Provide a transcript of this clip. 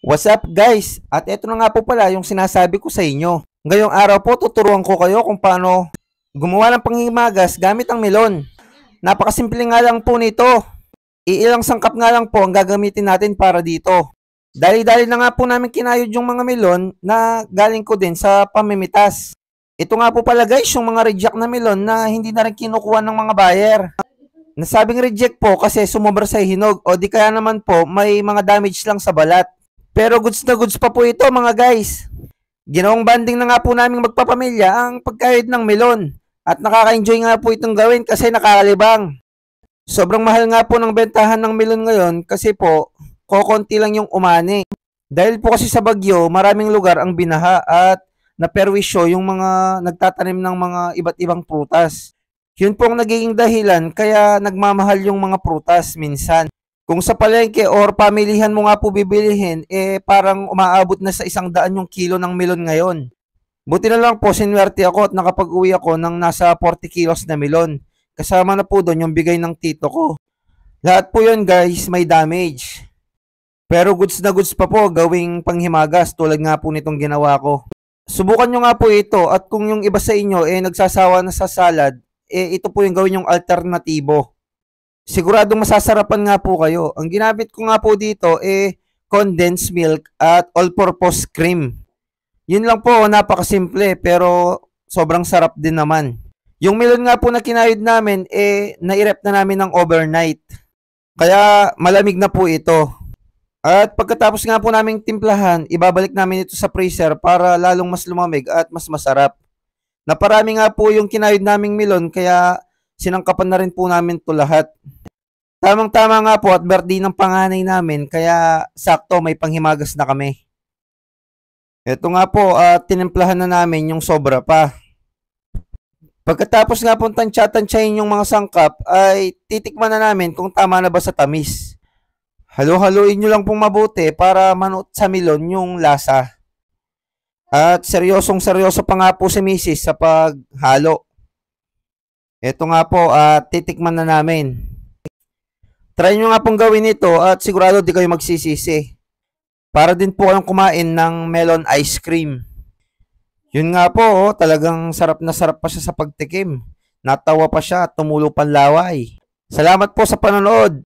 What's up guys? At ito na nga po pala yung sinasabi ko sa inyo. Ngayong araw po tuturuan ko kayo kung paano gumawa ng panghimagas gamit ang melon. Napakasimple nga lang po nito. Iilang sangkap nga lang po ang gagamitin natin para dito. Dali-dali na nga po namin kinayod yung mga melon na galing ko din sa pamimitas. Ito nga po pala guys yung mga reject na melon na hindi na rin kinukuha ng mga buyer. Nasabing reject po kasi sumobra sa hinog o di kaya naman po may mga damage lang sa balat. Pero goods na goods pa po ito mga guys. Ginawang banding na nga po naming magpapamilya ang pagkahid ng melon. At nakaka-enjoy nga po itong gawin kasi nakakalibang. Sobrang mahal nga po ng bentahan ng melon ngayon kasi po kokonti lang yung umani. Dahil po kasi sa bagyo, maraming lugar ang binaha at naperwisyo yung mga nagtatanim ng mga iba't ibang prutas. Yun po ang nagiging dahilan kaya nagmamahal yung mga prutas minsan. Kung sa palengke or pamilihan mo nga po bibilihin, eh parang umaabot na sa isang daan yung kilo ng melon ngayon. Buti na lang po sinwerte ako at nakapag-uwi ako ng nasa 40 kilos na melon. Kasama na po doon yung bigay ng tito ko. Lahat po yun guys may damage. Pero goods na goods pa po gawing panghimagas tulad nga po nitong ginawa ko. Subukan nyo nga po ito at kung yung iba sa inyo eh nagsasawa na sa salad, eh ito po yung gawin yung alternatibo. Siguradong masasarapan nga po kayo. Ang ginamit ko nga po dito eh condensed milk at all-purpose cream. Yun lang po, napakasimple pero sobrang sarap din naman. Yung melon nga po na kinayod namin eh nairep na namin ng overnight. Kaya malamig na po ito. At pagkatapos nga po naming timplahan, ibabalik namin ito sa freezer para lalong mas lumamig at mas masarap. Naparami nga po yung kinayod naming melon kaya sinangkapan na rin po namin to lahat. Tamang-tama nga po at birthday ng panganay namin kaya sakto may panghimagas na kami. Ito nga po at uh, tinimplahan na namin yung sobra pa. Pagkatapos nga pong tansya-tansyahin yung mga sangkap ay titikman na namin kung tama na ba sa tamis. Halo-haloin nyo lang pong mabuti para manuot sa milon yung lasa. At seryosong seryoso pa nga po si Mrs. sa paghalo. Ito nga po at uh, titikman na namin. Try nyo nga pong gawin ito at sigurado di kayo magsisisi. Para din po kayong kumain ng melon ice cream. Yun nga po, oh, talagang sarap na sarap pa siya sa pagtikim. Natawa pa siya at tumulo panlaway. Salamat po sa panonood.